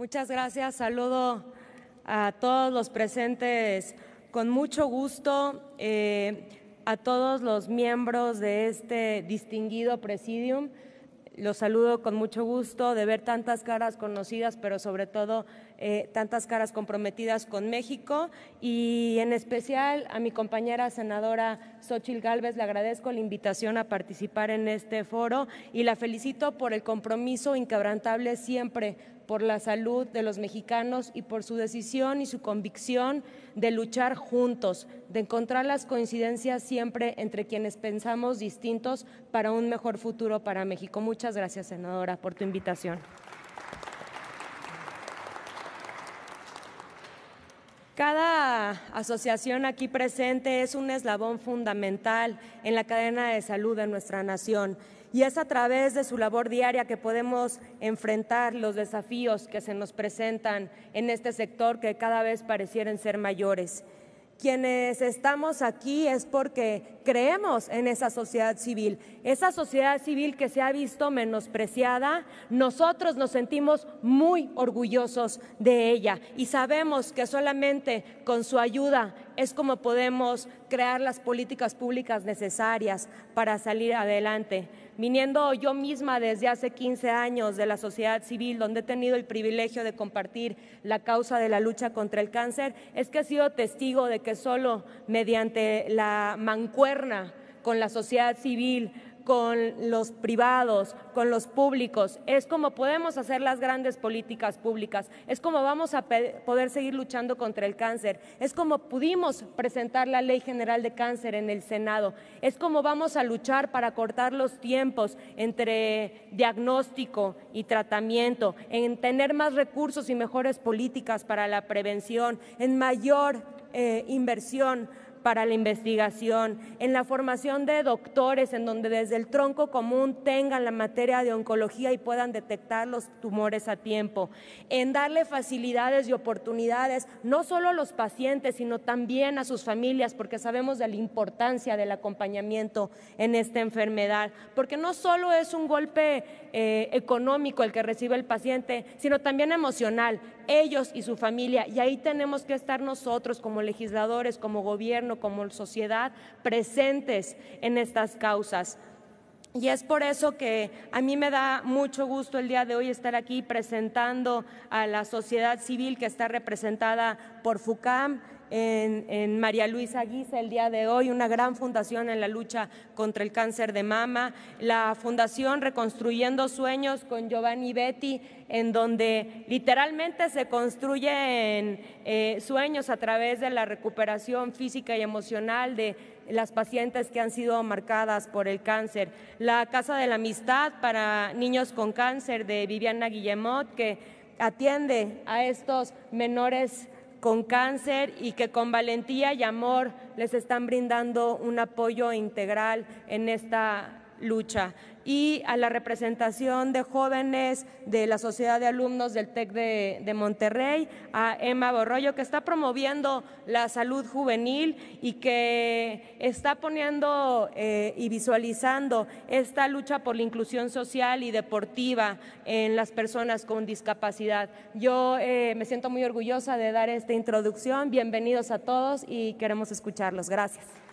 Muchas gracias. Saludo a todos los presentes con mucho gusto, eh, a todos los miembros de este distinguido presidium. Los saludo con mucho gusto de ver tantas caras conocidas, pero sobre todo eh, tantas caras comprometidas con México. Y en especial a mi compañera senadora Xochil Gálvez le agradezco la invitación a participar en este foro y la felicito por el compromiso inquebrantable siempre por la salud de los mexicanos y por su decisión y su convicción de luchar juntos, de encontrar las coincidencias siempre entre quienes pensamos distintos para un mejor futuro para México. Muchas gracias, senadora, por tu invitación. Cada asociación aquí presente es un eslabón fundamental en la cadena de salud de nuestra nación y es a través de su labor diaria que podemos enfrentar los desafíos que se nos presentan en este sector que cada vez parecieran ser mayores. Quienes estamos aquí es porque creemos en esa sociedad civil, esa sociedad civil que se ha visto menospreciada, nosotros nos sentimos muy orgullosos de ella y sabemos que solamente con su ayuda es como podemos crear las políticas públicas necesarias para salir adelante viniendo yo misma desde hace 15 años de la sociedad civil, donde he tenido el privilegio de compartir la causa de la lucha contra el cáncer, es que he sido testigo de que solo mediante la mancuerna con la sociedad civil, con los privados, con los públicos. Es como podemos hacer las grandes políticas públicas. Es como vamos a poder seguir luchando contra el cáncer. Es como pudimos presentar la Ley General de Cáncer en el Senado. Es como vamos a luchar para cortar los tiempos entre diagnóstico y tratamiento, en tener más recursos y mejores políticas para la prevención, en mayor eh, inversión para la investigación, en la formación de doctores, en donde desde el tronco común tengan la materia de oncología y puedan detectar los tumores a tiempo, en darle facilidades y oportunidades, no solo a los pacientes, sino también a sus familias, porque sabemos de la importancia del acompañamiento en esta enfermedad, porque no solo es un golpe eh, económico el que recibe el paciente, sino también emocional, ellos y su familia, y ahí tenemos que estar nosotros como legisladores, como gobierno, como sociedad presentes en estas causas. Y es por eso que a mí me da mucho gusto el día de hoy estar aquí presentando a la sociedad civil que está representada por FUCAM en, María Luisa Guisa el día de hoy, una gran fundación en la lucha contra el cáncer de mama, la Fundación Reconstruyendo Sueños con Giovanni Betty, en donde literalmente se construyen eh, sueños a través de la recuperación física y emocional de las pacientes que han sido marcadas por el cáncer. La Casa de la Amistad para Niños con Cáncer de Viviana Guillemot, que atiende a estos menores con cáncer y que con valentía y amor les están brindando un apoyo integral en esta lucha y a la representación de jóvenes de la Sociedad de Alumnos del TEC de, Monterrey, a Emma Borroyo, que está promoviendo la salud juvenil y que está poniendo eh, y visualizando esta lucha por la inclusión social y deportiva en las personas con discapacidad. Yo eh, me siento muy orgullosa de dar esta introducción. Bienvenidos a todos y queremos escucharlos. Gracias.